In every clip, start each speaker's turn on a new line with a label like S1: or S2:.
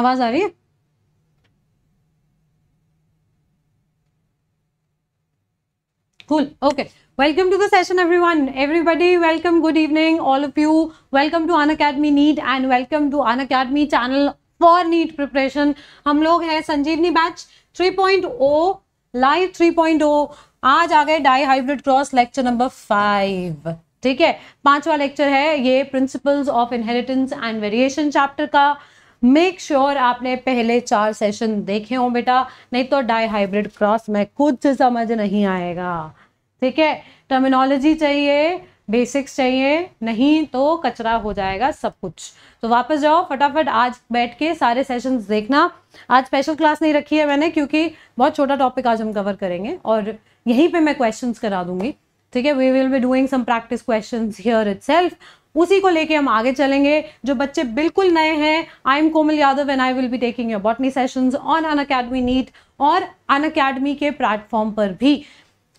S1: आवाज आ रही है cool okay welcome to the session everyone everybody welcome good evening all of you welcome to an academy neat and welcome to an academy channel for neat preparation हम लोग हैं संजीवनी batch 3.0 live 3.0 आज आ गए dihybrid cross lecture number five ठीक है पांचवा लेक्चर है ये principles of inheritance and variation chapter का मेक श्योर sure आपने पहले चार सेशन देखे हों बेटा नहीं तो डाई हाइब्रिड क्रॉस में कुछ समझ नहीं आएगा ठीक है टर्मिनोलॉजी चाहिए बेसिक्स चाहिए नहीं तो कचरा हो जाएगा सब कुछ तो वापस जाओ फटाफट आज बैठ के सारे सेशंस देखना आज स्पेशल क्लास नहीं रखी है मैंने क्योंकि बहुत छोटा टॉपिक आज हम कवर करेंगे और यहीं पे मैं क्वेश्चंस करा दूंगी ठीक है we will be doing some practice questions here it उसी को लेके हम आगे चलेंगे जो बच्चे बिल्कुल नए हैं I am Komal Yadav and I will be taking your botany sessions on Unacademy NEET और अन अकेडमी के प्लेटफॉर्म पर भी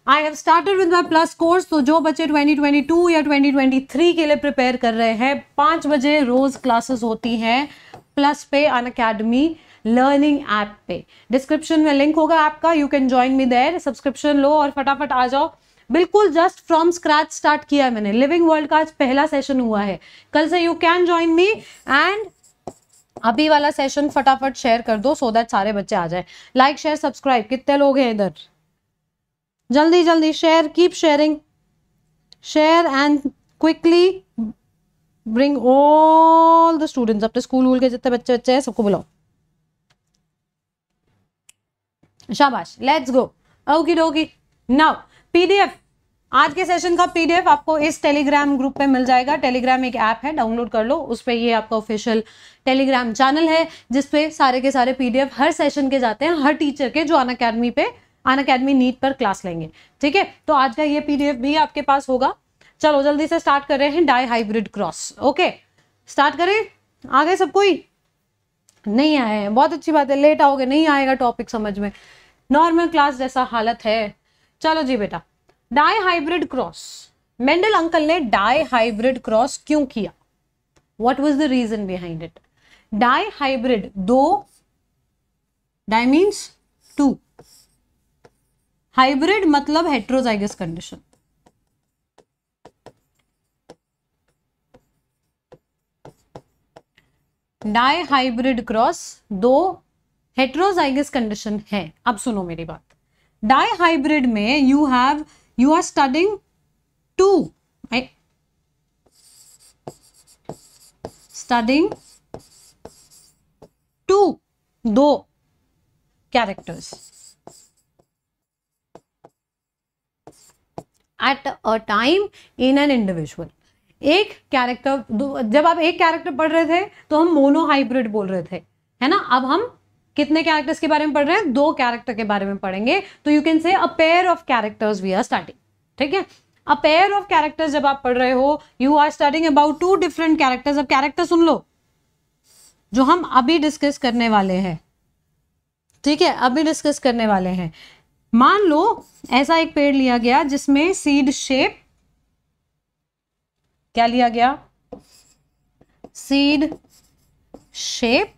S1: I have started with my plus course तो जो बच्चे 2022 या 2023 के लिए प्रिपेयर कर रहे हैं पाँच बजे रोज़ क्लासेस होती हैं प्लस पे अन अकेडमी लर्निंग ऐप पे डिस्क्रिप्शन में लिंक होगा आपका का you can join me there subscription लो और फटाफट आ जाओ बिल्कुल जस्ट फ्रॉम स्क्रैच स्टार्ट किया है मैंने लिविंग वर्ल्ड का आज पहला सेशन हुआ है कल से you can join me and अभी वाला सेशन फटाफट शेयर कर दो सो दैट सारे बच्चे आ जाए लाइक शेयर सब्सक्राइब कितने लोग हैं इधर जल्दी जल्दी share keep sharing share and quickly bring all the students अपने स्कूल वूल के जितने बच्चे बच्चे हैं सबको बुलाओ शाबाश let's go okie dokie now PDF आज के सेशन का पीडीएफ आपको इस टेलीग्राम ग्रुप पे मिल जाएगा टेलीग्राम एक ऐप है डाउनलोड कर लो उस पर ये आपका ऑफिशियल टेलीग्राम चैनल है जिसपे सारे के सारे पीडीएफ हर सेशन के जाते हैं हर टीचर के जो अन अकेडमी पे अन अकेडमी नीट पर क्लास लेंगे ठीक है तो आज का ये पीडीएफ भी आपके पास होगा चलो जल्दी से स्टार्ट कर रहे हैं dihybrid cross okay start करें आ गए सब कोई नहीं आए हैं बहुत अच्छी बात है लेट आओगे नहीं आएगा टॉपिक समझ में नॉर्मल क्लास जैसा हालत है चलो जी बेटा dihybrid cross Mendel uncle ने डाई हाइब्रिड क्रॉस क्यों किया what was the reason behind it dihybrid दो डाई मीन्स टू हाइब्रिड मतलब heterozygous condition dihybrid cross दो हेट्रोजाइगस कंडीशन है अब सुनो मेरी बात डाई हाइब्रिड में you have you are studying two right studying two do characters at a time in an individual एक कैरेक्टर जब आप एक कैरेक्टर पढ़ रहे थे तो हम मोनो हाइब्रिड बोल रहे थे है ना अब हम कितने कैरेक्टर्स के बारे में पढ़ रहे हैं दो कैरेक्टर के बारे में पढ़ेंगे तो you can say a pair of characters we are starting ठीक है अ पेयर ऑफ कैरेक्टर्स जब आप पढ़ रहे हो you are starting about two different characters अब कैरेक्टर सुन लो जो हम अभी डिस्कस करने वाले हैं ठीक है अभी डिस्कस करने वाले हैं मान लो ऐसा एक पेड़ लिया गया जिसमें सीड शेप क्या लिया गया सीड शेप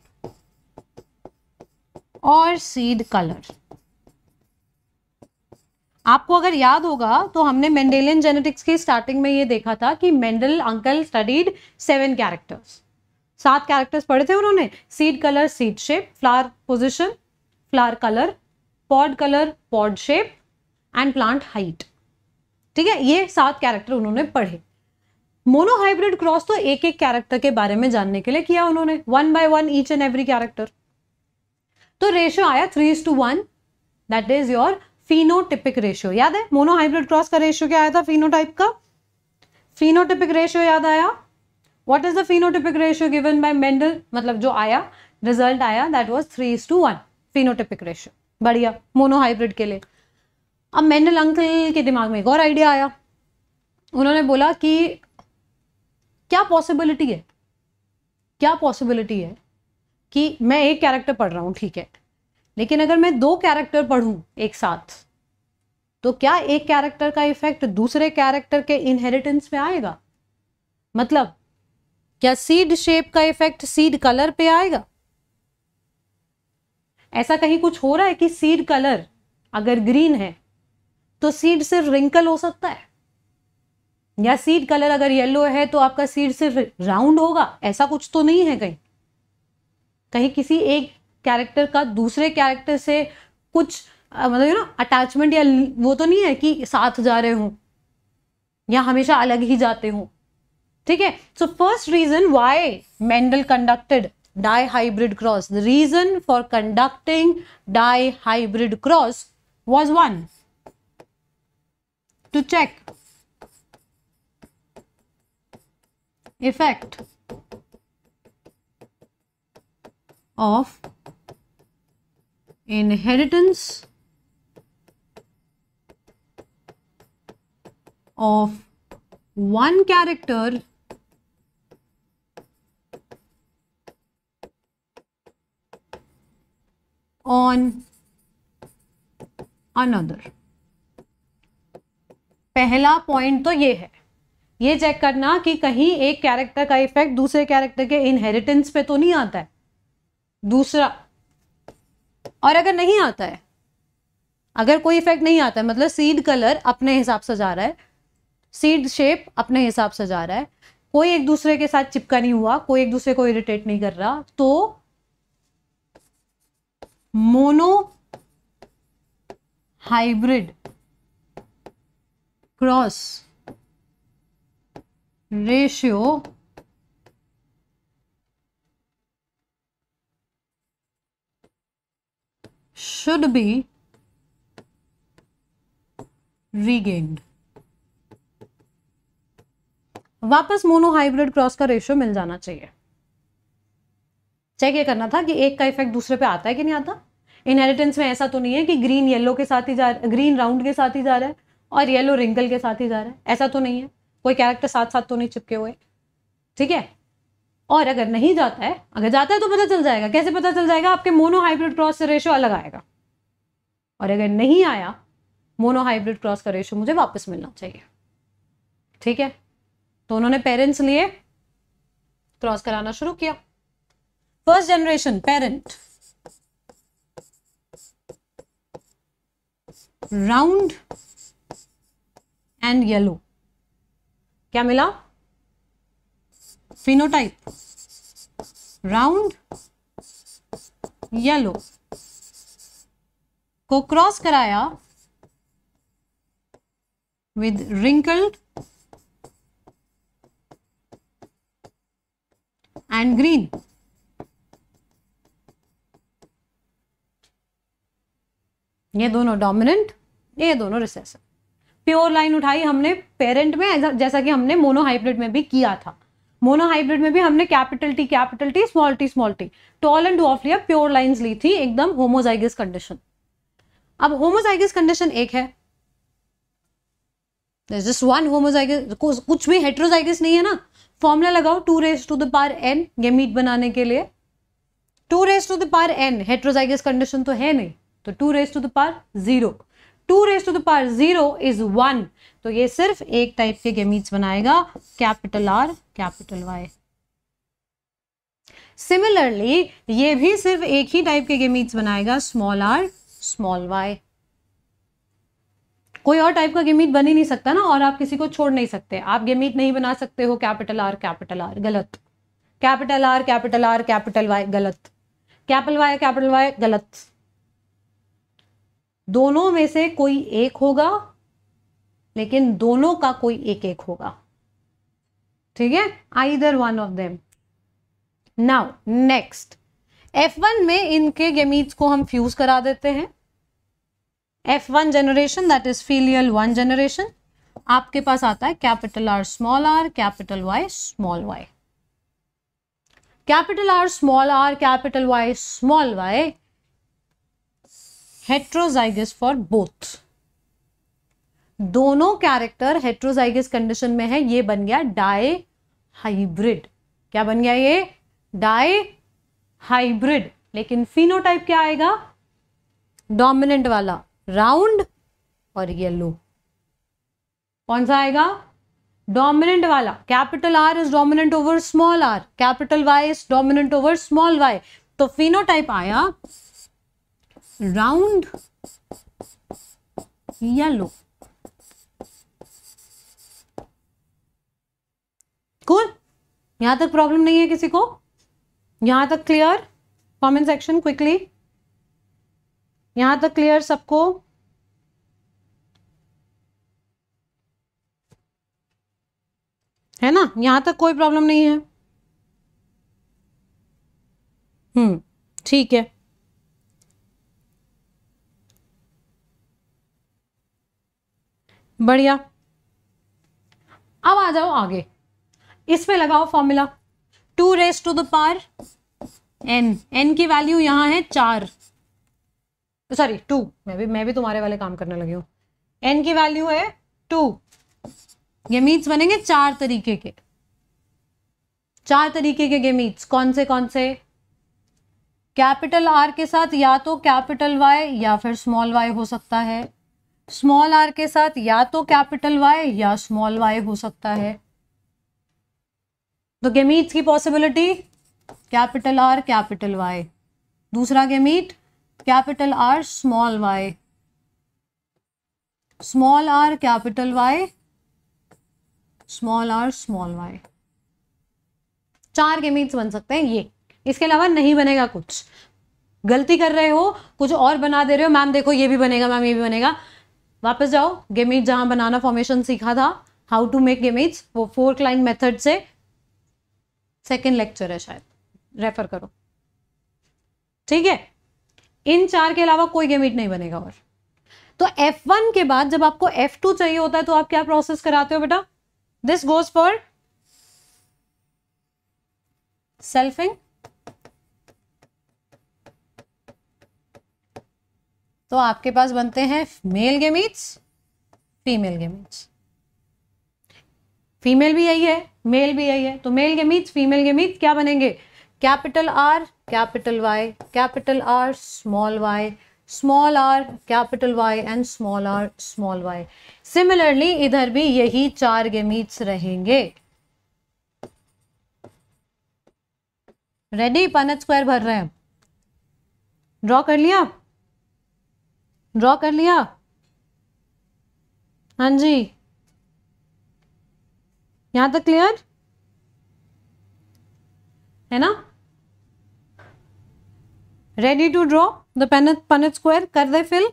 S1: और सीड कलर आपको अगर याद होगा तो हमने मेंडेलियन जेनेटिक्स की स्टार्टिंग में ये देखा था कि Mendel uncle studied seven characters सात कैरेक्टर्स पढ़े थे उन्होंने seed colour seed shape flower position flower colour pod colour pod shape and plant height ठीक है ये सात कैरेक्टर उन्होंने पढ़े मोनोहाइब्रिड क्रॉस तो एक एक कैरेक्टर के बारे में जानने के लिए किया उन्होंने one by one each and every character तो रेशियो आया three is to one that is your phenotypic ratio याद है मोनोहाइब्रिड क्रॉस का रेशियो क्या आया था फिनोटाइप का फीनोटिपिक रेशियो याद आया what is the phenotypic ratio given by Mendel मतलब जो आया रिजल्ट आया that was three is to one phenotypic ratio बढ़िया मोनोहाइब्रिड के लिए अब मेंडल अंकल के दिमाग में एक और आइडिया आया उन्होंने बोला कि क्या पॉसिबिलिटी है क्या पॉसिबिलिटी है कि मैं एक कैरेक्टर पढ़ रहा हूँ ठीक है लेकिन अगर मैं दो कैरेक्टर पढ़ूँ एक साथ तो क्या एक कैरेक्टर का इफेक्ट दूसरे कैरेक्टर के इनहेरिटेंस पे आएगा मतलब क्या सीड शेप का इफेक्ट सीड कलर पे आएगा ऐसा कहीं कुछ हो रहा है कि सीड कलर अगर ग्रीन है तो सीड सिर्फ रिंकल हो सकता है या सीड कलर अगर येलो है तो आपका सीड सिर्फ राउंड होगा ऐसा कुछ तो नहीं है कहीं कहीं किसी एक कैरेक्टर का दूसरे कैरेक्टर से कुछ मतलब यू नो अटैचमेंट या वो तो नहीं है कि साथ जा रहे हूँ या हमेशा अलग ही जाते हूँ ठीक है so first reason why Mendel conducted dihybrid cross the reason for conducting dihybrid cross was one to check effect of inheritance of one character on another पहला पॉइंट तो ये है ये चेक करना कि कहीं एक कैरेक्टर का इफेक्ट दूसरे कैरेक्टर के इनहेरिटेंस पे तो नहीं आता है दूसरा और अगर नहीं आता है अगर कोई इफेक्ट नहीं आता है मतलब सीड कलर अपने हिसाब से जा रहा है सीड शेप अपने हिसाब से जा रहा है कोई एक दूसरे के साथ चिपका नहीं हुआ कोई एक दूसरे को इरिटेट नहीं कर रहा तो mono hybrid cross ratio should be regained वापस मोनो हाइब्रिड क्रॉस का रेशियो मिल जाना चाहिए चेक ये करना था कि एक का इफेक्ट दूसरे पे आता है कि नहीं आता इनहेरिटेंस में ऐसा तो नहीं है कि ग्रीन येलो के साथ ही जा ग्रीन राउंड के साथ ही जा रहा है और येलो रिंकल के साथ ही जा रहा है ऐसा तो नहीं है कोई कैरेक्टर साथ साथ तो नहीं चिपके हुए ठीक है और अगर नहीं जाता है अगर जाता है तो पता चल जाएगा कैसे पता चल जाएगा आपके मोनोहाइब्रिड क्रॉस से रेशो अलग आएगा और अगर नहीं आया मोनोहाइब्रिड क्रॉस का रेशो मुझे वापस मिलना चाहिए ठीक है तो उन्होंने पेरेंट्स लिए क्रॉस कराना शुरू किया first generation parent round and yellow क्या मिला फिनोटाइप राउंड येलो को क्रॉस कराया विद रिंकल्ड एंड ग्रीन ये दोनों डोमिनेंट ये दोनों रिसेसिव प्योर लाइन उठाई हमने पेरेंट में जैसा कि हमने मोनोहाइब्रिड में भी किया था मोनोहाइब्रिड में भी हमने capital T capital T small T small T tall and of लिया प्योर लाइंस ली थी एकदम होमोजाइगस कंडीशन अब होमोजाइगस कंडीशन एक है जस्ट वन होमोजाइगस कुछ भी हेट्रोजाइगस नहीं है ना फॉर्मूला लगाओ two raise to the power n ये मीट बनाने के लिए two raise to the power n heterozygous condition तो है नहीं तो two raise to the power zero two raise to the power zero is one तो ये सिर्फ एक टाइप के गेमीट्स बनाएगा capital R capital Y similarly ये भी सिर्फ एक ही टाइप के गेमीट्स बनाएगा स्मॉल आर स्मॉल वाई कोई और टाइप का गेमीट बन ही नहीं सकता ना और आप किसी को छोड़ नहीं सकते आप गेमीट नहीं बना सकते हो कैपिटल आर कैपिटल आर गलत capital R capital R capital Y गलत कैपिटल वाई कैपिटल वाई गलत दोनों में से कोई एक होगा लेकिन दोनों का कोई एक एक होगा ठीक है आई इधर one of them now next F one में इनके गेमीट्स को हम फ्यूज करा देते हैं F one generation that is filial one generation आपके पास आता है capital R small R capital Y small Y capital R small R capital Y small Y heterozygous for both दोनों कैरेक्टर हेट्रोजाइगस कंडीशन में है ये बन गया डाई हाइब्रिड क्या बन गया ये डाई हाइब्रिड लेकिन फिनोटाइप क्या आएगा डोमिनेंट वाला राउंड और येलो कौन सा आएगा डोमिनेंट वाला capital R is dominant over small R capital Y is dominant over small Y तो फिनोटाइप आया राउंड येलो कूल यहाँ तक प्रॉब्लम नहीं है किसी को यहाँ तक क्लियर कमेंट सेक्शन क्विकली यहाँ तक क्लियर सबको है ना यहाँ तक कोई प्रॉब्लम नहीं है हम्म ठीक है बढ़िया अब आ जाओ आगे इसमें लगाओ formula two raise to the power n n की वैल्यू यहां है चार सॉरी टू मैं भी मैं भी तुम्हारे वाले काम करने लगी हूँ एन की वैल्यू है टू ये बनेंगे चार तरीके के चार तरीके के गेमीट्स कौन से कौन से कैपिटल आर के साथ या तो कैपिटल वाई या फिर स्मॉल वाई हो सकता है स्मॉल आर के साथ या तो कैपिटल वाई या स्मॉल वाई हो सकता है तो गेमीट्स की possibility capital R capital Y दूसरा gamete capital R small Y small R capital Y small R small Y चार गेमीट्स बन सकते हैं ये इसके अलावा नहीं बनेगा कुछ गलती कर रहे हो कुछ और बना दे रहे हो मैम देखो ये भी बनेगा मैम ये भी बनेगा वापस जाओ गेमीट जहां बनाना फॉर्मेशन सीखा था हाउ टू मेक गेमीट्स वो फोर क्लाइंट मेथड से सेकेंड लेक्चर है शायद रेफर करो ठीक है इन चार के अलावा कोई गेमिट नहीं बनेगा और तो F1 के बाद जब आपको F2 चाहिए होता है तो आप क्या प्रोसेस कराते हो बेटा दिस गोज फॉर सेल्फिंग तो आपके पास बनते हैं male gametes female gametes female भी यही है मेल भी यही है तो मेल गेमीट्स फीमेल गेमीट्स क्या बनेंगे capital R capital Y capital R small Y small R capital Y and small R small Y similarly इधर भी यही चार गेमीट्स रहेंगे रेडी पनत स्क्वायर भर रहे हैं ड्रॉ कर लिया ड्रॉ कर लिया हाँ जी यहां तक क्लियर है ना ready to draw the pen Punnett square कर दे फिल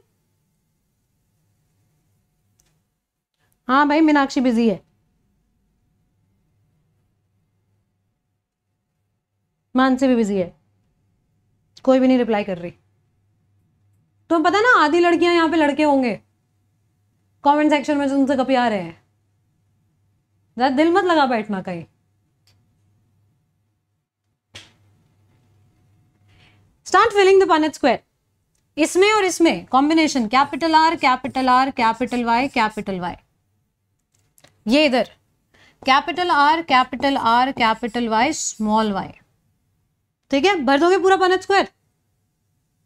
S1: हाँ भाई मीनाक्षी बिजी है मानसी भी बिजी है कोई भी नहीं रिप्लाई कर रही तो पता ना आधी लड़कियां यहां पे लड़के होंगे कमेंट सेक्शन में तुमसे कभी आ रहे हैं ज़्यादा दिल मत लगा बैठना कहीं start filling the Punnett square इसमें और इसमें combination capital R capital R capital Y capital Y ये इधर capital R capital R capital Y small Y ठीक है भर दोगे पूरा पनेट स्क्वायर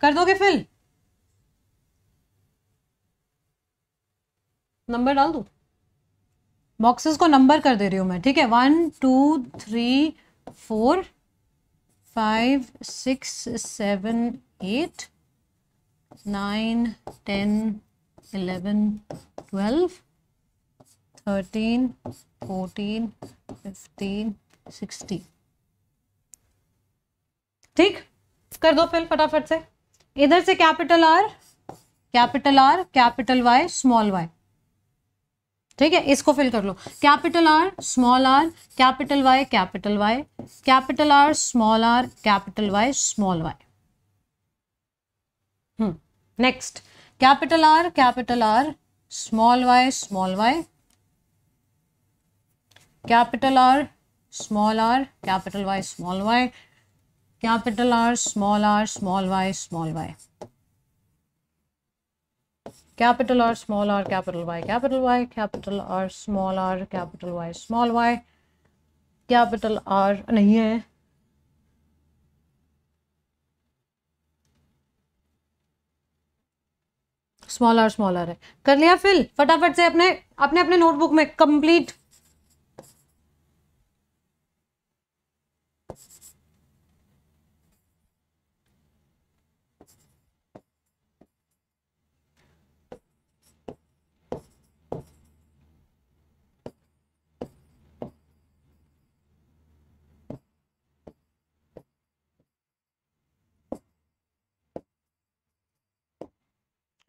S1: कर दोगे फिल नंबर डाल दू बॉक्सेस को नंबर कर दे रही हूँ मैं ठीक है one two three four five six seven eight nine ten eleven twelve thirteen fourteen fifteen sixteen ठीक कर दो फिर फटाफट से इधर से capital R capital R capital Y small Y ठीक है इसको फिल कर लो capital R small R capital Y capital Y capital R small R capital Y small Y next capital R capital R small Y small Y capital R small R capital Y small Y capital R small R small Y small Y capital R, small r, capital Y, capital Y, capital R, small r, capital Y, small y, capital R नहीं है small R small are है कर लिया fill फटाफट से अपने अपने अपने नोटबुक में कंप्लीट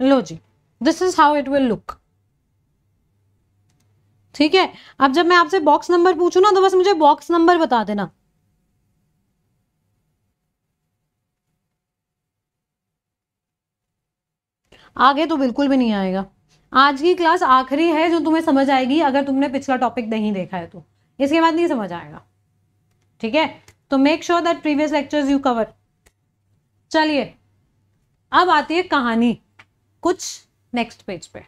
S1: लो जी this is how it will look ठीक है अब जब मैं आपसे बॉक्स नंबर पूछू ना तो बस मुझे बॉक्स नंबर बता देना आगे तो बिल्कुल भी नहीं आएगा आज की क्लास आखिरी है जो तुम्हें समझ आएगी अगर तुमने पिछला टॉपिक नहीं देखा है तो इसके बाद नहीं समझ आएगा ठीक है तो make sure that previous lectures you cover चलिए अब आती है कहानी कुछ नेक्स्ट पेज पे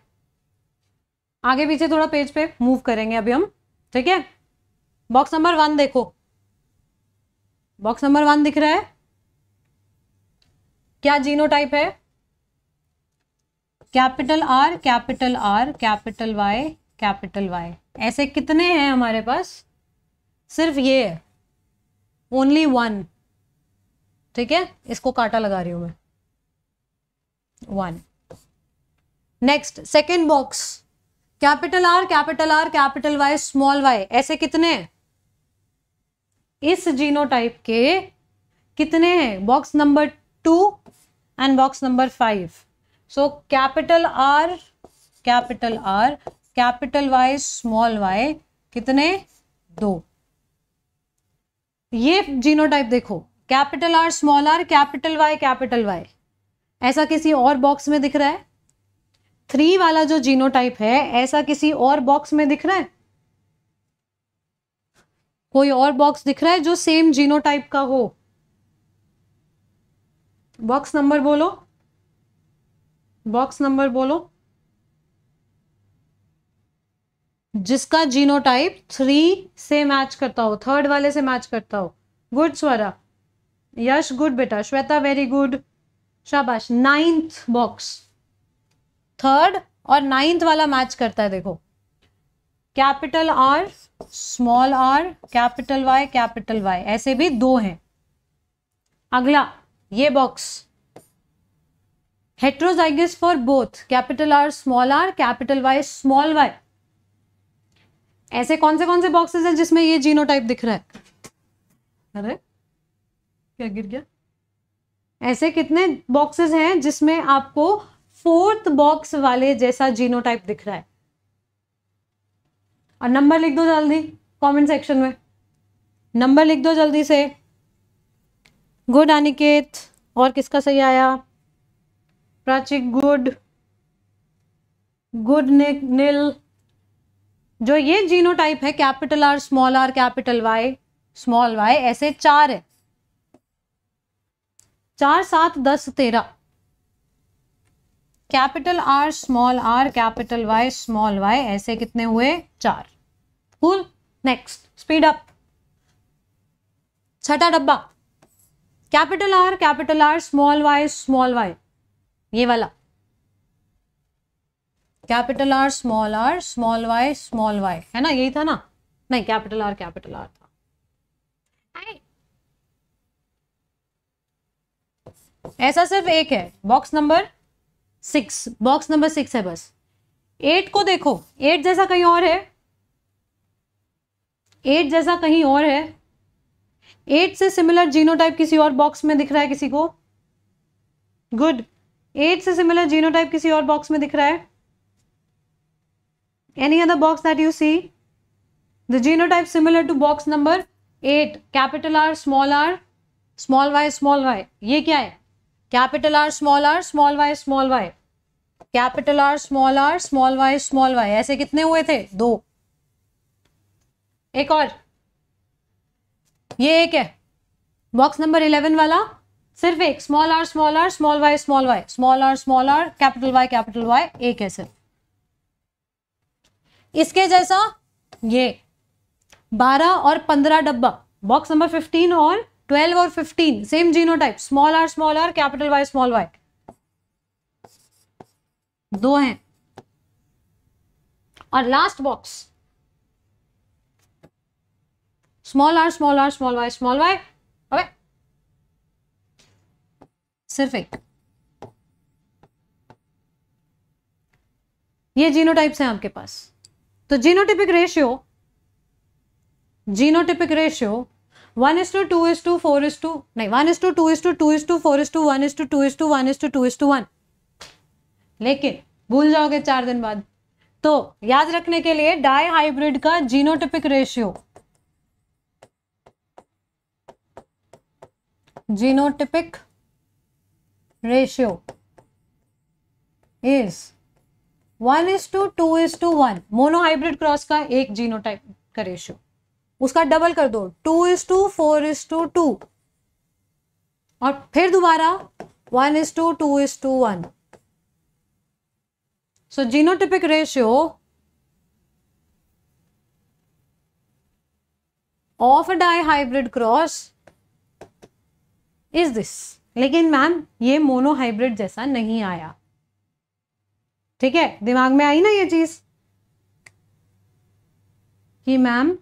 S1: आगे पीछे थोड़ा पेज पे मूव करेंगे अभी हम ठीक है बॉक्स नंबर वन देखो बॉक्स नंबर वन दिख रहा है क्या जीनो टाइप है capital R capital R capital Y capital Y ऐसे कितने हैं हमारे पास सिर्फ ये है ओनली वन ठीक है इसको काटा लगा रही हूं मैं one next second box capital R capital R capital Y small Y ऐसे कितने हैं इस जीनोटाइप के कितने हैं box number two and box number five so capital R capital R capital Y small Y कितने दो ये जीनोटाइप देखो capital R small R capital Y capital Y ऐसा किसी और बॉक्स में दिख रहा है थ्री वाला जो जीनोटाइप है ऐसा किसी और बॉक्स में दिख रहा है कोई और बॉक्स दिख रहा है जो सेम जीनोटाइप का हो बॉक्स नंबर बोलो बॉक्स नंबर बोलो जिसका जीनोटाइप थ्री से मैच करता हो थर्ड वाले से मैच करता हो गुड स्वरा यश गुड बेटा श्वेता वेरी गुड शाबाश नाइन्थ बॉक्स थर्ड और नाइन्थ वाला मैच करता है देखो capital R small R capital Y capital Y ऐसे भी दो हैं अगला ये box heterozygous for both capital R small R capital Y small Y ऐसे कौन से कौन से बॉक्सेस हैं जिसमें ये जीनोटाइप दिख रहा है अरे क्या गिर गया ऐसे कितने बॉक्सेस हैं जिसमें आपको फोर्थ बॉक्स वाले जैसा जीनोटाइप दिख रहा है और नंबर लिख दो जल्दी कमेंट सेक्शन में नंबर लिख दो जल्दी से गुड अनिकेत और किसका सही आया प्राचिक गुड गुड निल जो ये जीनोटाइप है capital R small R capital Y small Y ऐसे चार है चार सात दस तेरह capital R small R capital Y small Y ऐसे कितने हुए चार कूल नेक्स्ट स्पीड अप छठा डब्बा capital R capital R small Y small Y ये वाला capital R small R small Y small Y है ना यही था ना नहीं कैपिटल आर कैपिटल आर था ऐसा सिर्फ एक है box number six box number six है बस एट को देखो एट जैसा कहीं और है एट जैसा कहीं और है एट से सिमिलर जीनोटाइप किसी और बॉक्स में दिख रहा है किसी को गुड एट से सिमिलर जीनोटाइप किसी और बॉक्स में दिख रहा है any other box that you see the genotype similar to box number eight capital R small R small Y small Y ये क्या है capital R small R small Y small Y capital R small R small Y small Y ऐसे कितने हुए थे दो एक और ये एक है बॉक्स नंबर इलेवन वाला सिर्फ एक small R small R small Y small Y small R small R capital Y capital Y एक है सिर्फ इसके जैसा ये बारह और पंद्रह डब्बा बॉक्स नंबर फिफ्टीन और ट्वेल्व और fifteen same genotype small R small R capital Y small Y दो हैं और last box small R small R small Y small Y अबे सिर्फ एक ये जीनोटाइप्स हैं आपके पास तो genotypic ratio genotypic ratio one is to two is to four is to नहीं one is to two is to two is to four is to one is to two is to one is to two is to one लेकिन भूल जाओगे चार दिन बाद तो याद रखने के लिए डाई हाइब्रिड का genotypic ratio genotypic ratio is one is to two is to one monohybrid cross का एक जीनोटाइप का रेशियो उसका डबल कर दो two is to four is to two और फिर दोबारा one is to two is to one So genotypic ratio of a dihybrid cross is this. लेकिन मैम ये मोनो हाइब्रिड जैसा नहीं आया ठीक है दिमाग में आई ना ये चीज कि मैम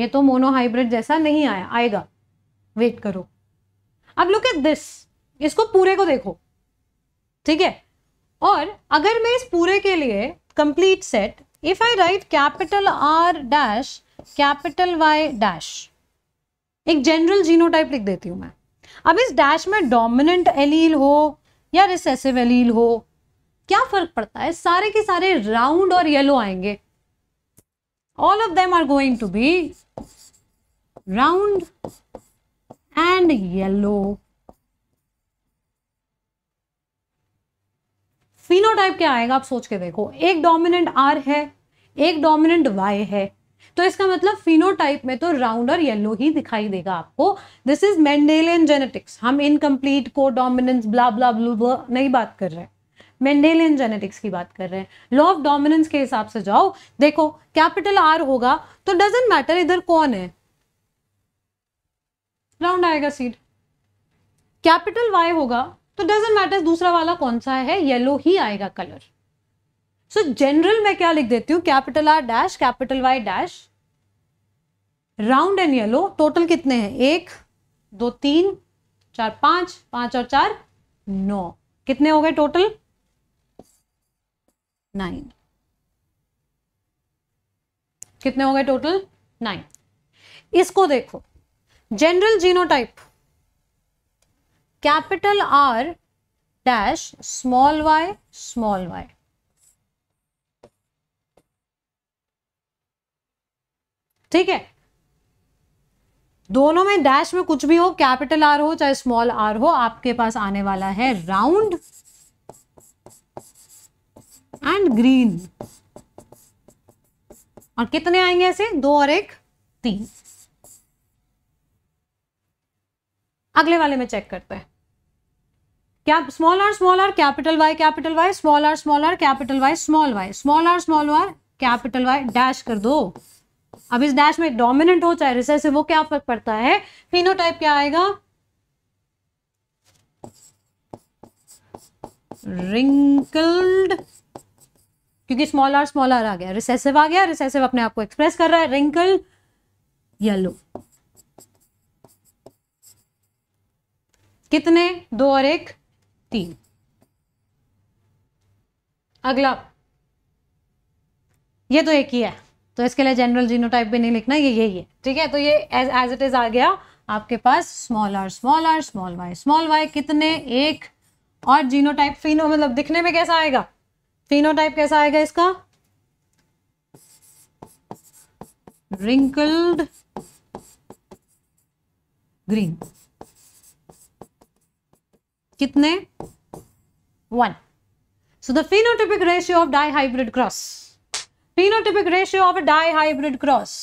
S1: ये तो मोनो हाइब्रिड जैसा नहीं आया आएगा वेट करो अब लुक एट दिस इसको पूरे को देखो ठीक है और अगर मैं इस पूरे के लिए complete set if I write capital R dash capital Y dash एक जनरल जीनोटाइप लिख देती हूं मैं अब इस डैश में डोमिनेंट एलील हो या रिसेसिव एलील हो क्या फर्क पड़ता है सारे के सारे राउंड और येलो आएंगे all of them are going to be round and yellow phenotype क्या आएगा आप सोच के देखो एक डोमिनेंट आर है एक डोमिनेंट वाई है तो इसका मतलब फिनोटाइप में तो राउंड और येलो ही दिखाई देगा आपको दिस इज मेंडेलियन जेनेटिक्स हम इनकम्प्लीट को dominance blah blah blue blah नहीं बात कर रहे मेंडेलियन जेनेटिक्स की बात कर रहे हैं लॉ ऑफ डोमिनेंस के हिसाब से जाओ देखो कैपिटल आर होगा तो डजेंट मैटर इधर कौन है राउंड आएगा सीड कैपिटल वाई होगा तो डजेंट मैटर दूसरा वाला कौन सा है येलो ही आएगा कलर सो so, जनरल मैं क्या लिख देती हूँ capital R dash capital Y dash round and yellow total कितने हैं एक दो तीन चार पांच पांच और चार नौ कितने हो गए टोटल नाइन कितने हो गए टोटल नाइन इसको देखो general genotype capital R dash small Y small Y ठीक है दोनों में डैश में कुछ भी हो कैपिटल आर हो चाहे स्मॉल आर हो आपके पास आने वाला है राउंड एंड ग्रीन और कितने आएंगे ऐसे दो और एक तीन अगले वाले में चेक करते हैं क्या small R small R capital Y capital Y small R small R capital Y small Y small R small R capital Y dash कर दो अब इस डैश में डोमिनेंट हो चाहे रिसेसिव वो क्या फर्क पड़ता है फिनोटाइप क्या आएगा रिंकल्ड क्योंकि स्मॉल आर स्मॉल आर आ गया रिसेसिव आ गया रिसेसिव अपने आप को एक्सप्रेस कर रहा है रिंकल्ड येलो कितने दो और एक तीन अगला ये तो एक ही है तो इसके लिए जनरल जीनोटाइप भी नहीं लिखना ये यही है ठीक है तो ये एज एज इट इज आ गया आपके पास small R small R small Y small Y कितने एक और जीनोटाइप फिनो मतलब दिखने में कैसा आएगा फिनोटाइप कैसा आएगा इसका रिंकल्ड ग्रीन कितने one so the ratio of dihybrid cross phenotypic ratio of dihybrid cross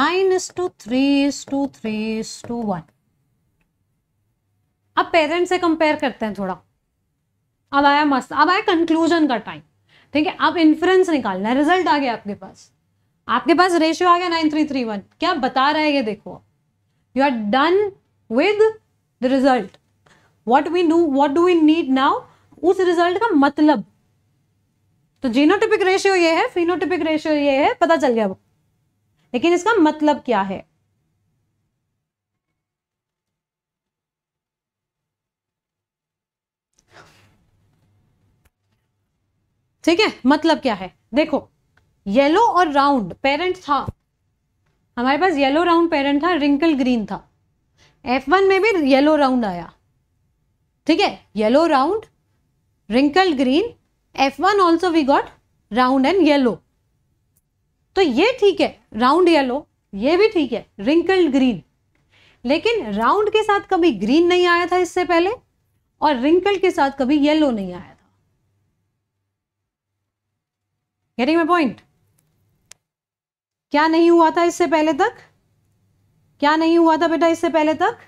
S1: nine is to three is to three is to one अब पेरेंट से कंपेयर करते हैं थोड़ा अब आया मस्त अब आया कंक्लूजन का टाइम ठीक है आप इन्फ्रेंस निकालना रिजल्ट आ गया आपके पास आपके पास रेशियो आ गया नाइन थ्री थ्री वन क्या बता रहा है ये देखो you are done with the result what we do what do we need now उस रिजल्ट का मतलब तो जीनोटिपिक रेशियो ये है फिनोटिपिक रेशियो ये है पता चल गया वो लेकिन इसका मतलब क्या है ठीक है मतलब क्या है देखो येलो और राउंड पेरेंट था हमारे पास येलो राउंड पेरेंट था रिंकल ग्रीन था एफ वन में भी येलो राउंड आया ठीक है yellow round wrinkle green F one also we got round and yellow तो ये ठीक है राउंड येलो ये भी ठीक है रिंकल्ड ग्रीन लेकिन राउंड के साथ कभी ग्रीन नहीं आया था इससे पहले और रिंकल के साथ कभी येलो नहीं आया था गेटिंग माई पॉइंट क्या नहीं हुआ था इससे पहले तक क्या नहीं हुआ था बेटा इससे पहले तक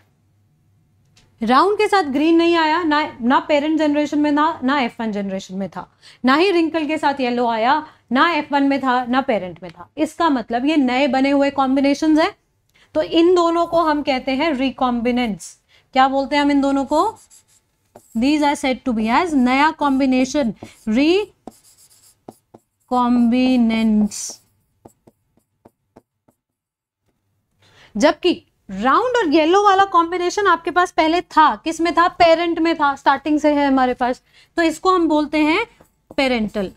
S1: राउंड के साथ ग्रीन नहीं आया ना ना पेरेंट जनरेशन में ना ना एफ वन जनरेशन में था ना ही रिंकल के साथ येलो आया ना एफ वन में था ना पेरेंट में था इसका मतलब ये नए बने हुए कॉम्बिनेशन है तो इन दोनों को हम कहते हैं रिकॉम्बिनेंस क्या बोलते हैं हम इन दोनों को these are set to be as नया कॉम्बिनेशन री कॉम्बिनेंट्स जबकि राउंड और येलो वाला कॉम्बिनेशन आपके पास पहले था किस में था पेरेंट में था स्टार्टिंग से है हमारे पास तो इसको हम बोलते हैं पेरेंटल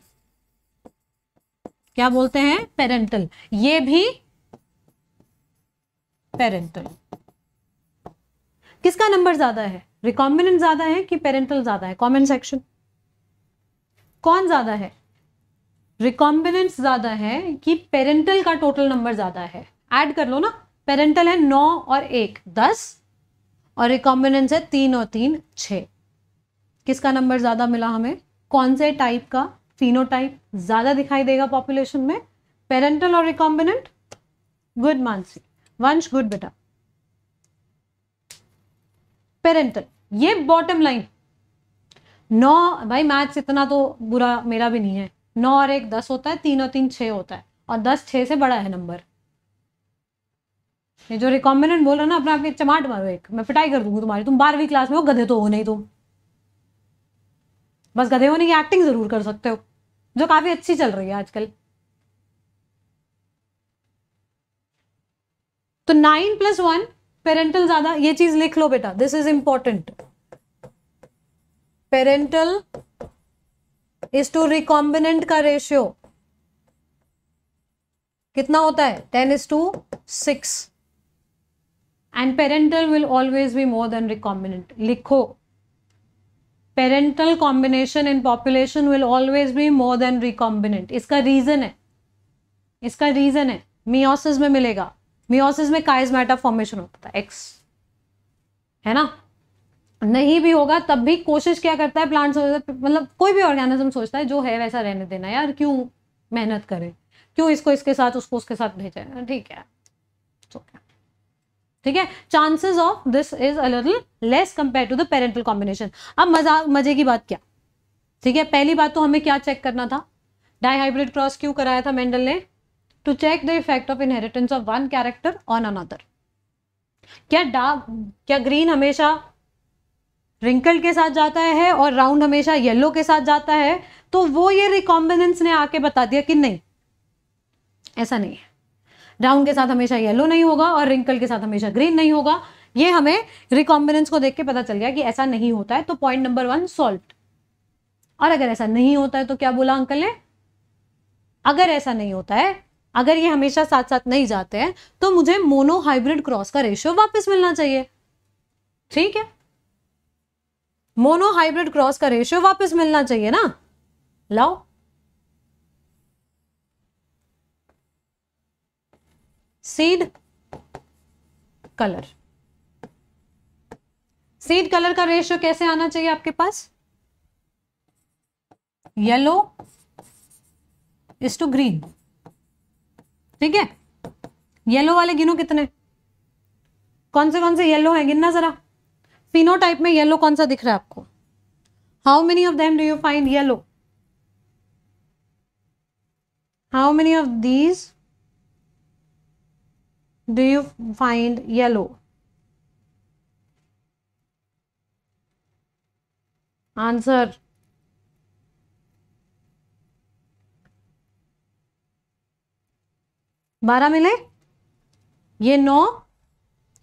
S1: क्या बोलते हैं पेरेंटल ये भी पेरेंटल किसका नंबर ज्यादा है रिकॉम्बिनेंट ज्यादा है कि पेरेंटल ज्यादा है कॉमन सेक्शन कौन ज्यादा है रिकॉम्बिनेंस ज़्यादा है कि पेरेंटल का टोटल नंबर ज़्यादा है ऐड कर लो ना पेरेंटल है नौ और एक दस और रिकॉम्बिनेंस है तीन और तीन छ किसका नंबर ज़्यादा मिला हमें कौन से टाइप का फिनोटाइप ज़्यादा दिखाई देगा पॉपुलेशन में पेरेंटल और रिकॉम्बिनेंट गुड मानसी वंश गुड बेटा पेरेंटल ये बॉटम लाइन नौ भाई मैथ्स इतना तो बुरा मेरा भी नहीं है नौ और एक दस होता है तीन और तीन छः होता है और दस छः से बड़ा है नंबर ये जो रिकॉम्बिनेंट बोल रहा ना अपने आपके चमाट मारो एक मैं पिटाई कर दूंगी तुम्हारी तुम बारहवीं क्लास में हो गधे तो हो नहीं तुम बस गधे होने की एक्टिंग जरूर कर सकते हो जो काफी अच्छी चल रही है आजकल तो नाइन प्लस वन पेरेंटल ज्यादा ये चीज लिख लो बेटा this is important parental is to recombinant का रेशियो कितना होता है ten is to six and parental will always be more than recombinant लिखो parental combination in population will always be more than recombinant इसका रीजन है इसका reason है meiosis में मिलेगा मियोसिस में काइज मैटा फॉर्मेशन होता है एक्स है ना नहीं भी होगा तब भी कोशिश क्या करता है प्लांट मतलब कोई भी ऑर्गेनिज्म सोचता है जो है वैसा रहने देना यार क्यों मेहनत करे क्यों इसको इसके साथ उसको उसके साथ भेजे ठीक है ठीक है chances of this is a little less compare to the parental combination अब मजा मजे की बात क्या ठीक है पहली बात तो हमें क्या चेक करना था डाईहाइब्रिड क्रॉस क्यों कराया था मेंडल ने to check the effect of inheritance of one character on another क्या डार्क क्या ग्रीन हमेशा रिंकल के साथ जाता है और राउंड हमेशा येलो के साथ जाता है तो वो ये रिकॉम्बिनेंस ने आके बता दिया कि नहीं ऐसा नहीं है राउंड के साथ हमेशा येलो नहीं होगा और रिंकल के साथ हमेशा ग्रीन नहीं होगा ये हमें रिकॉम्बिनेंस को देख के पता चल गया कि ऐसा नहीं होता है तो पॉइंट नंबर वन सॉल्व और अगर ऐसा नहीं होता है तो क्या बोला अंकल ने अगर ऐसा नहीं होता है अगर ये हमेशा साथ साथ नहीं जाते हैं तो मुझे मोनो हाइब्रिड क्रॉस का रेशियो वापस मिलना चाहिए ठीक है मोनो हाइब्रिड क्रॉस का रेशियो वापस मिलना चाहिए ना लाओ सीड कलर सीड कलर का रेशियो कैसे आना चाहिए आपके पास येलो इज टू ग्रीन ठीक है येलो वाले गिनो कितने कौन से कौन से येलो है गिनना जरा फिनोटाइप में येलो कौन सा दिख रहा है आपको how many of them do you find yellow how many of these do you find yellow answer बारह मिले ये नौ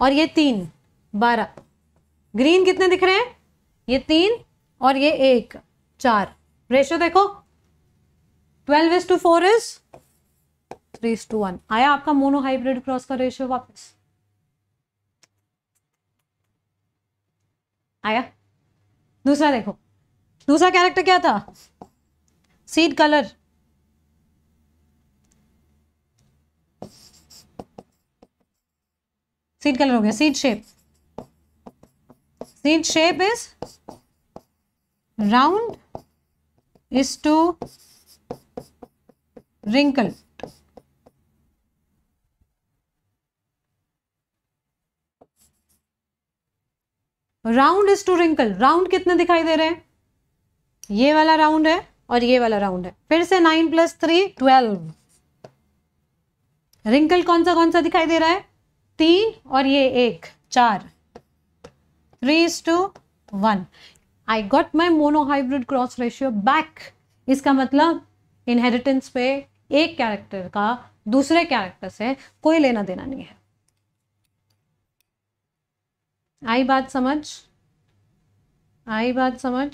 S1: और ये तीन बारह ग्रीन कितने दिख रहे हैं ये तीन और ये एक चार रेशो देखो twelve is to four is three is to one आया आपका मोनो हाइब्रिड क्रॉस का रेशियो वापस आया दूसरा देखो दूसरा कैरेक्टर क्या था सीड कलर सीड कलर हो गया seed shape since shape is round is to wrinkle. Round is to wrinkle round कितने दिखाई दे रहे हैं ये वाला राउंड है और ये वाला राउंड है फिर से nine plus three twelve wrinkle कौन सा कौन सा दिखाई दे रहा है तीन और ये एक चार 3 two one I got my monohybrid cross ratio back इसका मतलब इनहेरिटेंस पे एक कैरेक्टर का दूसरे कैरेक्टर से कोई लेना देना नहीं है आई बात समझ आई बात समझ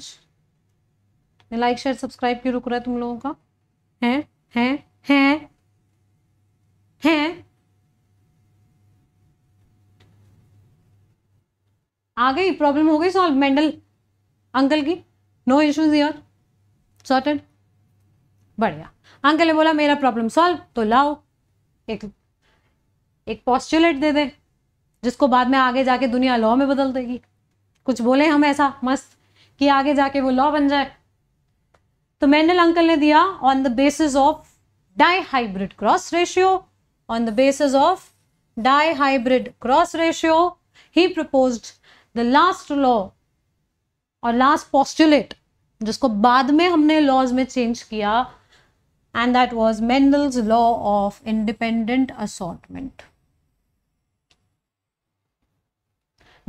S1: लाइक शेयर सब्सक्राइब क्यों रुक रहा है तुम लोगों का है हैं हैं हैं आ गई प्रॉब्लम हो गई सॉल्व मेंडल अंकल की नो इश्यूज हियर सॉर्टेड बढ़िया अंकल ने बोला मेरा प्रॉब्लम सॉल्व तो लाओ एक एक पॉस्टुलेट दे दे जिसको बाद में आगे जाके दुनिया लॉ में बदल देगी कुछ बोले हम ऐसा मस्त कि आगे जाके वो लॉ बन जाए तो मैंडल अंकल ने दिया on the basis of dihybrid cross ratio on the basis of dihybrid cross ratio ही प्रपोज्ड द लास्ट लॉ और लास्ट पॉस्टुलेट जिसको बाद में हमने लॉज में चेंज किया and that was Mendel's law of independent assortment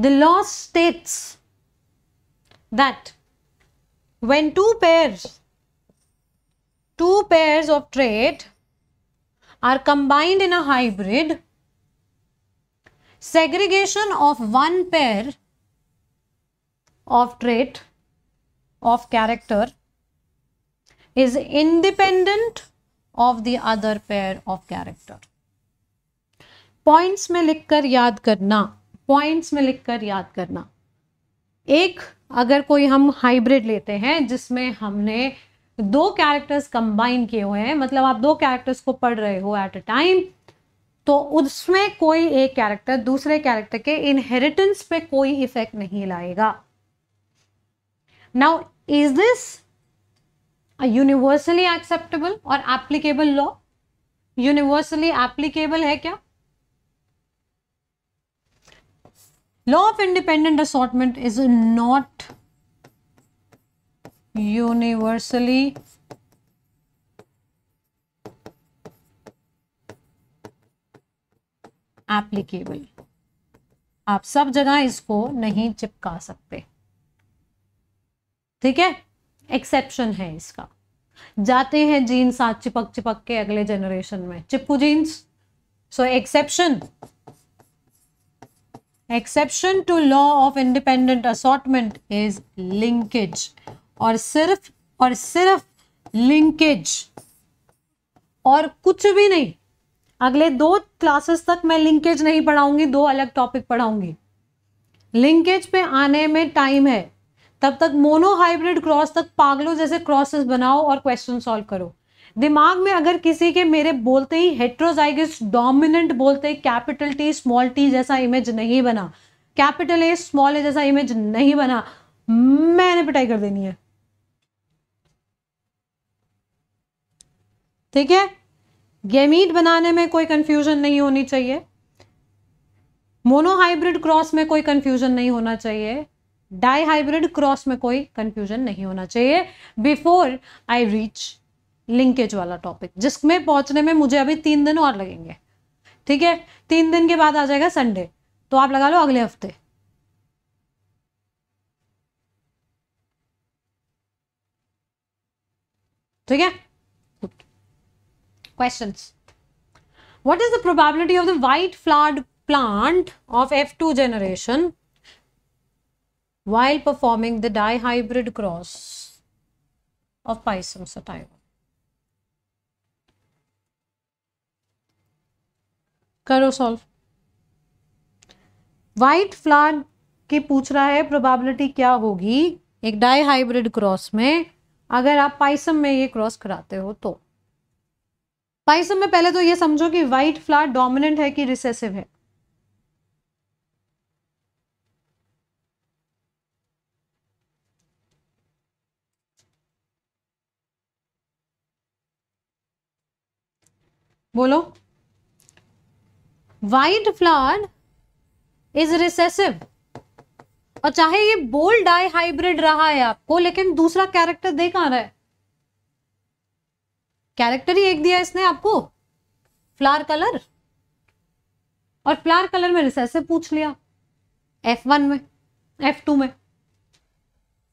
S1: the law states that when two pairs two pairs of trait are combined in a hybrid segregation of one pair of trait of character is independent of the other pair of character points में लिखकर याद करना points में लिखकर yaad karna ek agar koi hum hybrid lete hain jisme humne दो characters combine किए हुए हैं मतलब आप दो कैरेक्टर्स को पढ़ रहे हो एट अ टाइम तो उसमें कोई एक कैरेक्टर दूसरे कैरेक्टर के इनहेरिटेंस पे कोई इफेक्ट नहीं लाएगा Now, is this a universally acceptable or applicable law? Universally applicable है क्या? Law of independent assortment is not universally applicable आप सब जगह इसको नहीं चिपका सकते ठीक है एक्सेप्शन है इसका जाते हैं जीन्स आज चिपक चिपक के अगले जनरेशन में चिपकू genes so exception exception to law of independent assortment is linkage और सिर्फ और सिर्फ लिंकेज और कुछ भी नहीं अगले दो क्लासेस तक मैं लिंकेज नहीं पढ़ाऊंगी दो अलग टॉपिक पढ़ाऊंगी लिंकेज पे आने में टाइम है तब तक मोनो हाइब्रिड क्रॉस तक पागलों जैसे क्रॉसेस बनाओ और क्वेश्चन सॉल्व करो दिमाग में अगर किसी के मेरे बोलते ही हेट्रोजाइगस डोमिनेंट बोलते कैपिटल टी स्मॉल टी जैसा इमेज नहीं बना कैपिटल ए स्मॉल ए जैसा इमेज नहीं बना मैंने पिटाई कर देनी है ठीक है गेमीट बनाने में कोई कंफ्यूजन नहीं होनी चाहिए मोनोहाइब्रिड क्रॉस में कोई कंफ्यूजन नहीं होना चाहिए डाई हाइब्रिड क्रॉस में कोई कंफ्यूजन नहीं होना चाहिए बिफोर आई रीच लिंकेज वाला टॉपिक जिसमें पहुंचने में मुझे अभी तीन दिन और लगेंगे ठीक है तीन दिन के बाद आ जाएगा संडे तो आप लगा लो अगले हफ्ते ठीक है question what is the probability of the white white plant of F two generation while performing the dihybrid cross of pisomsativa. करो सॉल्व वाइट फ्लैग के पूछ रहा है प्रोबेबिलिटी क्या होगी एक डाई हाइब्रिड क्रॉस में अगर आप पाइसम में ये क्रॉस कराते हो तो पाइसम में पहले तो ये समझो कि व्हाइट फ्लार डोमिनेंट है कि रिसेसिव है बोलो वाइट फ्लावर इज रिसेसिव और चाहे ये बोल्ड डाई हाइब्रिड रहा है आपको लेकिन दूसरा कैरेक्टर देख आ रहा है कैरेक्टर ही एक दिया इसने आपको फ्लावर कलर और फ्लावर कलर में रिसेसिव पूछ लिया एफ वन में एफ टू में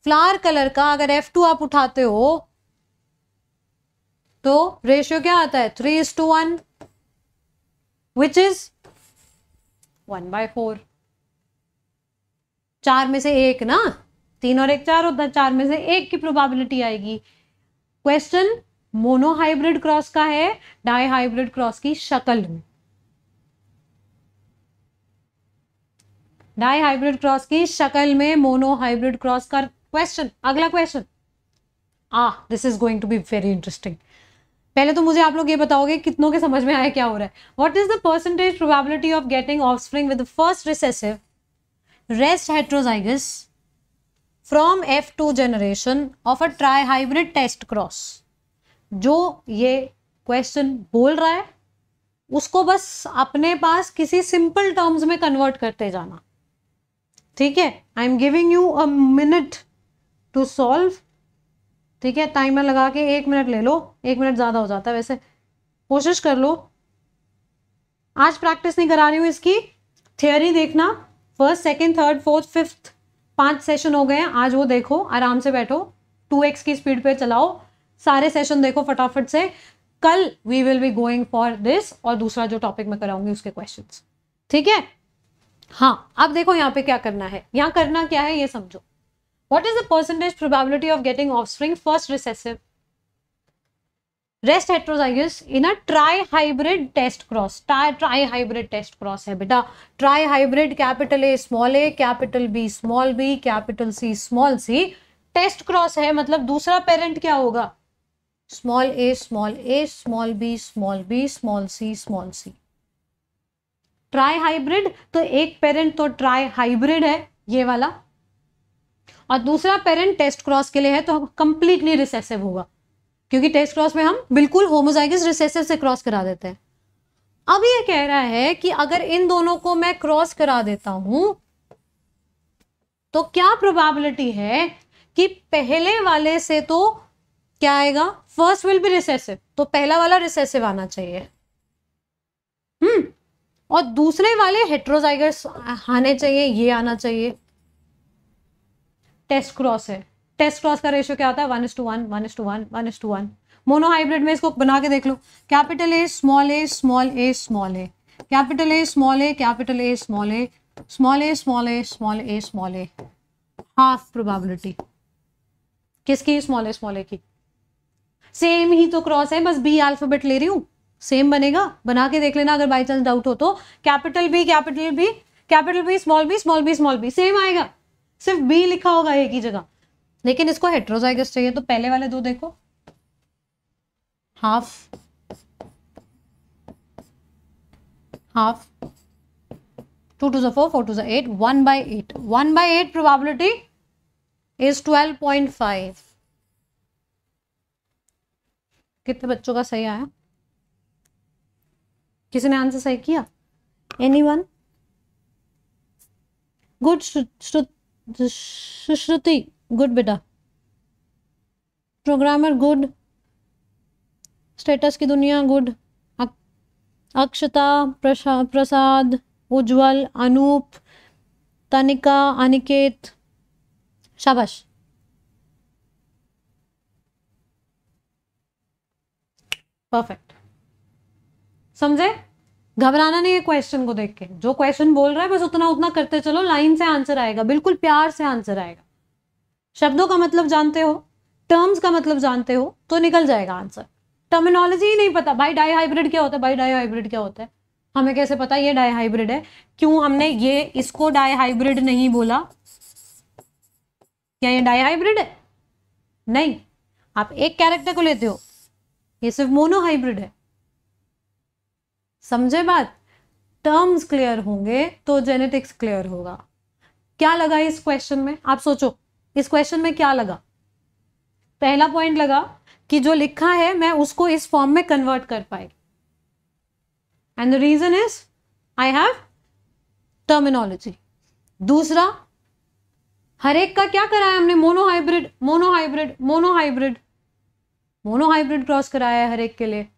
S1: फ्लावर कलर का अगर एफ टू आप उठाते हो तो रेशियो क्या आता है three is to one which is one by four चार में से एक ना तीन और एक चार होता है चार में से एक की प्रोबेबिलिटी आएगी क्वेश्चन मोनोहाइब्रिड क्रॉस का है डाई हाइब्रिड क्रॉस की शक्ल में डाई हाइब्रिड क्रॉस की शक्ल में मोनोहाइब्रिड क्रॉस का क्वेश्चन अगला क्वेश्चन आ this is going to be very interesting पहले तो मुझे आप लोग ये बताओगे कितनों के समझ में आया क्या हो रहा है what is the percentage probability of getting of with the first recessive rest heterozygous from F two generation of a trihybrid test cross जो ये क्वेश्चन बोल रहा है उसको बस अपने पास किसी सिंपल टर्म्स में कन्वर्ट करते जाना ठीक है I am giving you a minute to solve ठीक है टाइमर लगा के एक मिनट ले लो एक मिनट ज़्यादा हो जाता है वैसे कोशिश कर लो आज प्रैक्टिस नहीं करा रही हूँ इसकी थियोरी देखना first second third fourth fifth पांच सेशन हो गए हैं आज वो देखो आराम से बैठो टू एक्स की स्पीड पे चलाओ सारे सेशन देखो फटाफट से कल we will be going for this और दूसरा जो टॉपिक मैं कराऊंगी उसके क्वेश्चन ठीक है हाँ अब देखो यहाँ पे क्या करना है यहाँ करना क्या है ये समझो What is the percentage probability of getting offspring first recessive? Rest heterozygous in a trihybrid test cross trihybrid test cross है बेटा trihybrid capital A small A capital B small B capital C small C test cross है मतलब दूसरा parent क्या होगा small A small A small B small B small C small C trihybrid तो एक parent तो try hybrid है ये वाला और दूसरा पेरेंट टेस्ट क्रॉस के लिए है तो कंप्लीटली रिसेसिव होगा क्योंकि टेस्ट क्रॉस में हम बिल्कुल होमोजाइगस रिसेसिव से क्रॉस करा देते हैं अब ये कह रहा है कि अगर इन दोनों को मैं क्रॉस करा देता हूं तो क्या प्रोबेबिलिटी है कि पहले वाले से तो क्या आएगा फर्स्ट विल बी रिसेसिव तो पहला वाला रिसेसिव आना चाहिए हम्म और दूसरे वाले हेट्रोजाइगर्स आने चाहिए ये आना चाहिए टेस्ट क्रॉस है टेस्ट क्रॉस का रेशियो क्या होता है one is to one one is to one one is to one mono में इसको बना के देख लो capital A small A small A small A capital A small A capital A small A small A small A small A small A half probability किसकी small A small ए की same ही तो cross है बस B alphabet ले रही हूं same बनेगा बना के देख लेना अगर बाई चांस डाउट हो तो capital B capital B capital B small B small B small B same आएगा सिर्फ बी लिखा होगा एक ही जगह लेकिन इसको हेट्रोजाइगस चाहिए तो पहले वाले दो देखो हाफ हाफ टू टू जो फोर फोर टू जो eight one by eight one by eight probability is twelve point five कितने बच्चों का सही आया किसी ने आंसर सही किया any one good Sushruti good बेटा प्रोग्रामर गुड स्टेटस की दुनिया गुड अक्षता प्रसा, प्रसाद उज्जवल अनूप तनिका अनिकेत शाबाश परफेक्ट समझे घबराना नहीं है क्वेश्चन को देख के जो क्वेश्चन बोल रहा है बस उतना उतना करते चलो लाइन से आंसर आएगा बिल्कुल प्यार से आंसर आएगा शब्दों का मतलब जानते हो टर्म्स का मतलब जानते हो तो निकल जाएगा आंसर टर्मिनोलॉजी ही नहीं पता भाई डाई हाइब्रिड क्या होता है भाई डाई हाइब्रिड क्या होता है हमें कैसे पता ये डाई हाइब्रिड है क्यों हमने ये इसको डाई हाइब्रिड नहीं बोला क्या ये डाई हाइब्रिड है नहीं आप एक कैरेक्टर को लेते हो ये सिर्फ मोनो हाइब्रिड है समझे बात टर्म्स क्लियर होंगे तो जेनेटिक्स क्लियर होगा क्या लगा इस क्वेश्चन में आप सोचो इस क्वेश्चन में क्या लगा पहला पॉइंट लगा कि जो लिखा है मैं उसको इस फॉर्म में कन्वर्ट कर पाए and the reason is I have terminology दूसरा हर एक का क्या कराया हमने mono hybrid mono hybrid mono hybrid mono hybrid cross कराया है हर एक के लिए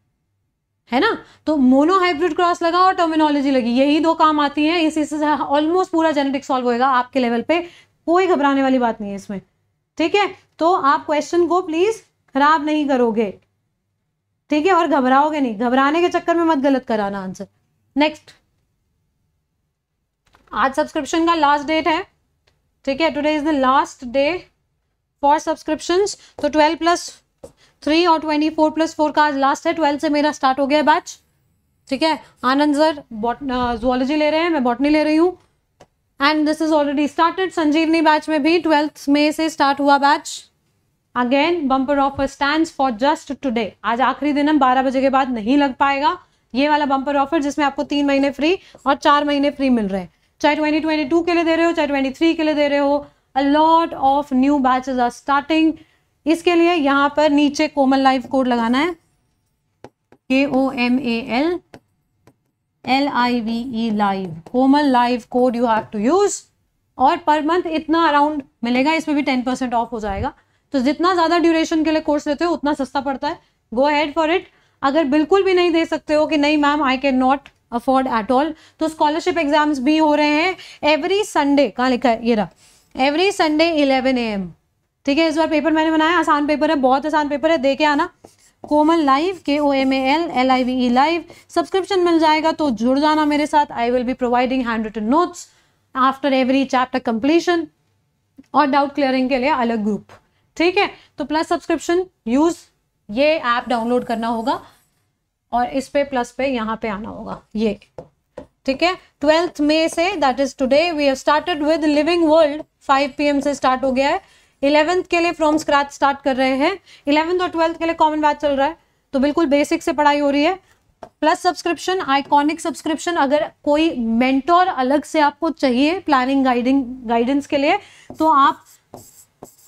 S1: है ना तो मोनो हाइब्रिड क्रॉस लगा और टर्मिनोलॉजी लगी यही दो काम आती है इसी से ऑलमोस्ट पूरा जेनेटिक सॉल्व होएगा आपके लेवल पे कोई घबराने वाली बात नहीं है इसमें ठीक है तो आप क्वेश्चन को प्लीज खराब नहीं करोगे ठीक है और घबराओगे नहीं घबराने के चक्कर में मत गलत कराना आंसर नेक्स्ट आज सब्सक्रिप्शन का लास्ट डेट है ठीक है today is the last day for subscriptions तो ट्वेल्व प्लस थ्री और ट्वेंटी फोर प्लस फोर का आज लास्ट है ट्वेल्थ से मेरा स्टार्ट हो गया बैच ठीक है आनंद सर बॉट जोलॉजी ले रहे हैं मैं बॉटनी ले रही हूँ and this is already started Sanjivani batch में भी ट्वेल्थ में से स्टार्ट हुआ batch again bumper offer stand for just today आज आखिरी दिन हम बारह बजे के बाद नहीं लग पाएगा ये वाला बम्पर ऑफर जिसमें आपको तीन महीने फ्री और चार महीने फ्री मिल रहे हैं चाहे ट्वेंटी ट्वेंटी टू के लिए दे रहे हो चाहे ट्वेंटी थ्री के लिए दे रहे हो a lot of new batches are starting इसके लिए यहाँ पर नीचे कोमल लाइव कोड लगाना है K O M A L L I V E live Komal live code you have to use और पर मंथ इतना अराउंड मिलेगा इसमें भी टेन परसेंट ऑफ हो जाएगा तो जितना ज़्यादा ड्यूरेशन के लिए कोर्स लेते हो उतना सस्ता पड़ता है गो हैड फॉर इट अगर बिल्कुल भी नहीं दे सकते हो कि नहीं ma'am I can not afford at all तो स्कॉलरशिप एग्जाम्स भी हो रहे हैं एवरी संडे कहाँ लिखा है ये रहा every Sunday eleven A M ठीक है इस बार पेपर मैंने बनाया आसान पेपर है बहुत आसान पेपर है देखे आना Komal live K O M A L L I V E live subscription मिल जाएगा तो जुड़ जाना मेरे साथ I will be providing handwritten notes after every chapter completion और डाउट क्लियरिंग के लिए अलग ग्रुप ठीक है तो प्लस सब्सक्रिप्शन यूज ये ऐप डाउनलोड करना होगा और इस पे प्लस पे यहाँ पे आना होगा ये ठीक है ट्वेल्थ मे से that is today we have started with living world five P से स्टार्ट हो गया है इलेवेंथ के लिए फ्रॉम स्क्रैच स्टार्ट कर रहे हैं इलेवंथ और ट्वेल्थ के लिए कॉमन बैच चल रहा है तो बिल्कुल बेसिक से पढ़ाई हो रही है प्लस सब्सक्रिप्शन आइकॉनिक सब्सक्रिप्शन अगर कोई मेंटोर अलग से आपको चाहिए प्लानिंग गाइडिंग गाइडेंस के लिए तो आप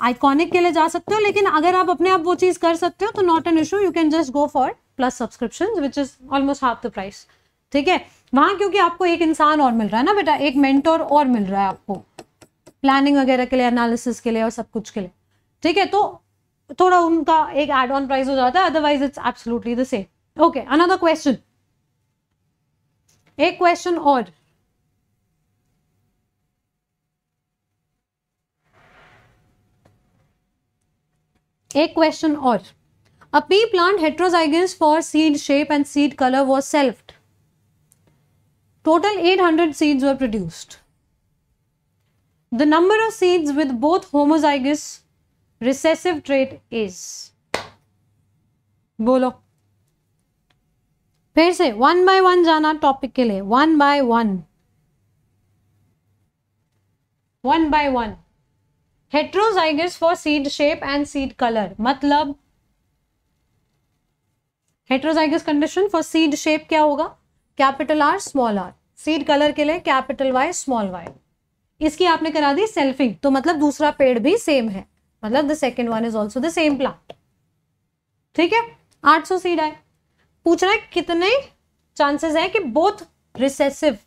S1: आइकॉनिक के लिए जा सकते हो लेकिन अगर आप अपने आप वो चीज़ कर सकते हो तो not an issue you can just go for plus subscription which is almost half the price ठीक है वहां क्योंकि आपको एक इंसान और मिल रहा है ना बेटा एक मेंटोर और मिल रहा है आपको प्लानिंग वगैरह के लिए एनालिसिस के लिए और सब कुछ के लिए ठीक है तो थोड़ा उनका एक एड ऑन प्राइस हो जाता है otherwise it's absolutely the same okay another question एक क्वेश्चन और एक क्वेश्चन और P plant plant for seed shape and seed colour was self total at 800 seeds were produced The number of seeds with both homozygous recessive trait is बोलो फिर से one by one जाना topic के लिए one by one one by one heterozygous for seed shape and seed colour मतलब heterozygous condition for seed shape क्या होगा capital R small R seed colour के लिए कैपिटल वाई स्मॉल वाई इसकी आपने करा दी सेल्फिंग तो मतलब दूसरा पेड़ भी सेम है मतलब the second one is also the same plant ठीक है 800 सीड आए पूछ रहा है कितने चांसेस है कि both recessive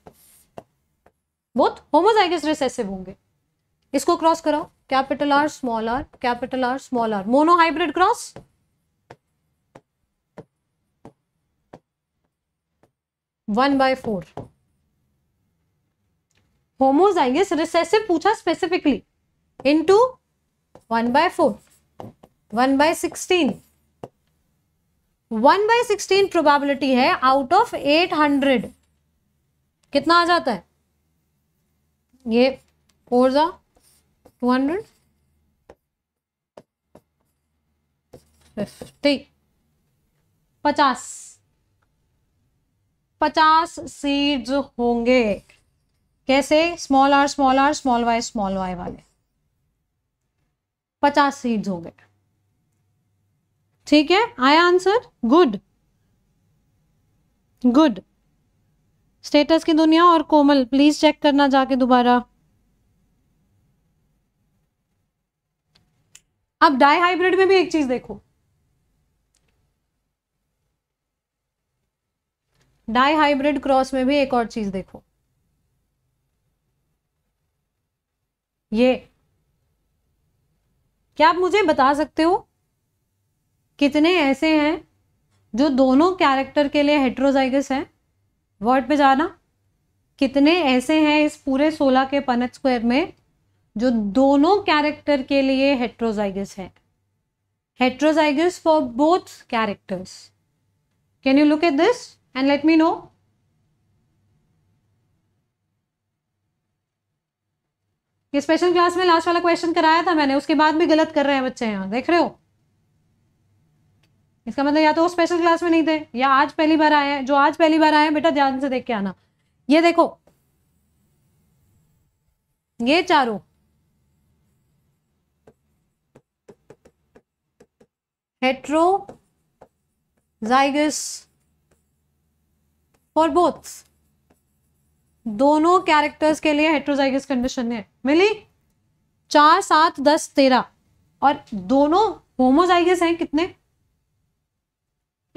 S1: both homozygous recessive होंगे इसको क्रॉस कराओ capital R small R capital R small R mono hybrid cross one by four homozygous recessive पूछा specifically into one by four one by sixteen one by sixteen probability है out of eight hundred कितना आ जाता है ये four जा two hundred fifty पचास पचास सीड्स होंगे कैसे small R small R small Y small Y वाले पचास सीड्स हो गए ठीक है आया आंसर गुड गुड स्टेटस की दुनिया और कोमल प्लीज चेक करना जाके दोबारा अब डाई हाइब्रिड में भी एक चीज देखो डाई हाइब्रिड क्रॉस में भी एक और चीज देखो ये क्या आप मुझे बता सकते हो कितने ऐसे हैं जो दोनों कैरेक्टर के लिए हेट्रोजाइगस हैं वर्ड पे जाना कितने ऐसे हैं इस पूरे सोलह के पनत स्क्वायर में जो दोनों कैरेक्टर के लिए हेट्रोजाइगस हैं heterozygous for both characters can you look at this and let me know ये स्पेशल क्लास में लास्ट वाला क्वेश्चन कराया था मैंने उसके बाद भी गलत कर रहे हैं बच्चे यहाँ देख रहे हो इसका मतलब या तो वो स्पेशल क्लास में नहीं थे या आज पहली बार आए हैं जो आज पहली बार आए हैं बेटा ध्यान से देख के आना ये देखो ये चारों हेट्रोजाइगस फॉर बोथ दोनों कैरेक्टर्स के लिए हेट्रोजाइगस कंडीशन है मिली चार सात दस तेरह और दोनों होमोजाइगस हैं कितने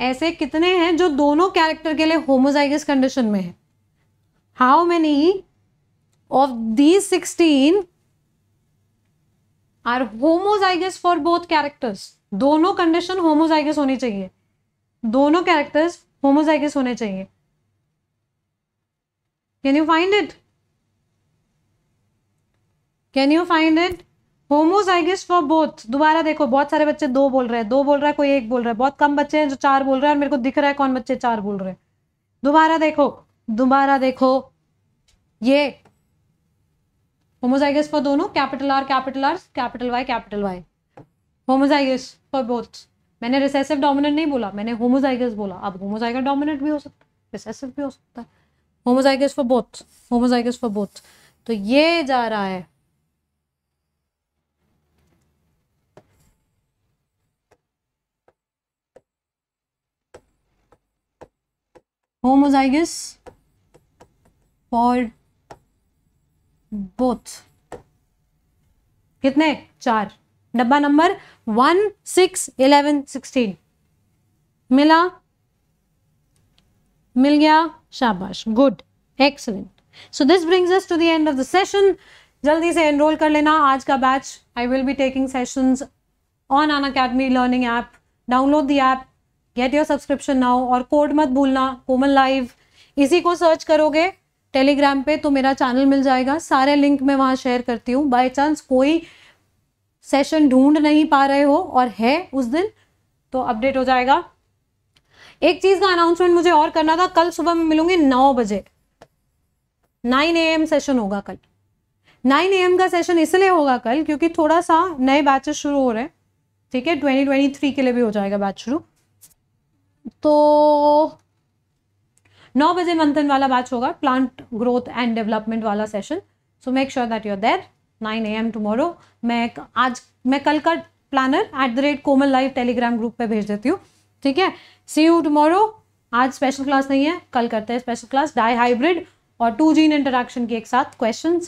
S1: ऐसे कितने हैं जो दोनों कैरेक्टर के लिए होमोजाइगस कंडीशन में है how many of the sixteen are homozygous for both characters दोनों कंडीशन होमोजाइगस होनी चाहिए दोनों कैरेक्टर्स होमोजाइगस होने चाहिए can you find it can you find it homozygous for both दोबारा देखो बहुत सारे बच्चे दो बोल रहे हैं दो बोल रहा है कोई एक बोल रहा है बहुत कम बच्चे हैं जो चार बोल रहे हैं और मेरे को दिख रहा है कौन बच्चे चार बोल रहे हैं दोबारा देखो दोबारा देखो ये होमोजाइगस फॉर दोनों capital R capital R capital Y capital Y homozygous for both मैंने रिसेसिव डोमिनेंट नहीं बोला मैंने होमोजाइगस बोला अब होमोजाइगस डोमिनेंट भी हो सकता है रिसेसिव भी हो सकता है homozygous for both homozygous for both तो ये जा रहा है homozygous for both कितने चार डब्बा number one six eleven sixteen मिला मिल गया शाबाश good excellent so this brings us to the end of the session जल्दी से एनरोल कर लेना आज का batch I will be taking sessions on on academy learning app download the app get your subscription now और code मत भूलना कोमल live इसी को सर्च करोगे टेलीग्राम पे तो मेरा चैनल मिल जाएगा सारे लिंक मैं वहाँ शेयर करती हूँ बाई चांस कोई सेशन ढूंढ नहीं पा रहे हो और है उस दिन तो अपडेट हो जाएगा एक चीज़ का अनाउंसमेंट मुझे और करना था कल सुबह मैं मिलूंगी नौ बजे नाइन ए सेशन होगा कल नाइन ए का सेशन इसलिए होगा कल क्योंकि थोड़ा सा नए बैचेस शुरू हो रहे हैं ठीक है ट्वेंटी ट्वेंटी थ्री के लिए भी हो जाएगा बैच शुरू तो नौ बजे मंथन वाला बैच होगा प्लांट ग्रोथ एंड डेवलपमेंट वाला session so make sure that you're there nine A M tomorrow मैं आज मैं कल का planner at the rate Komal live telegram group पे भेज देती हूँ ठीक है सी यू टमोरो आज स्पेशल क्लास नहीं है कल करते हैं स्पेशल क्लास डाई हाइब्रिड और टू जीन इंटरेक्शन के एक साथ क्वेश्चन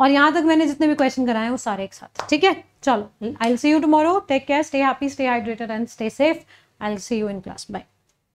S1: और यहाँ तक मैंने जितने भी क्वेश्चन कराए हैं वो सारे एक साथ ठीक है चलो I see you tomorrow take care stay happy stay hydrated and stay safe I'll see you in class. Bye.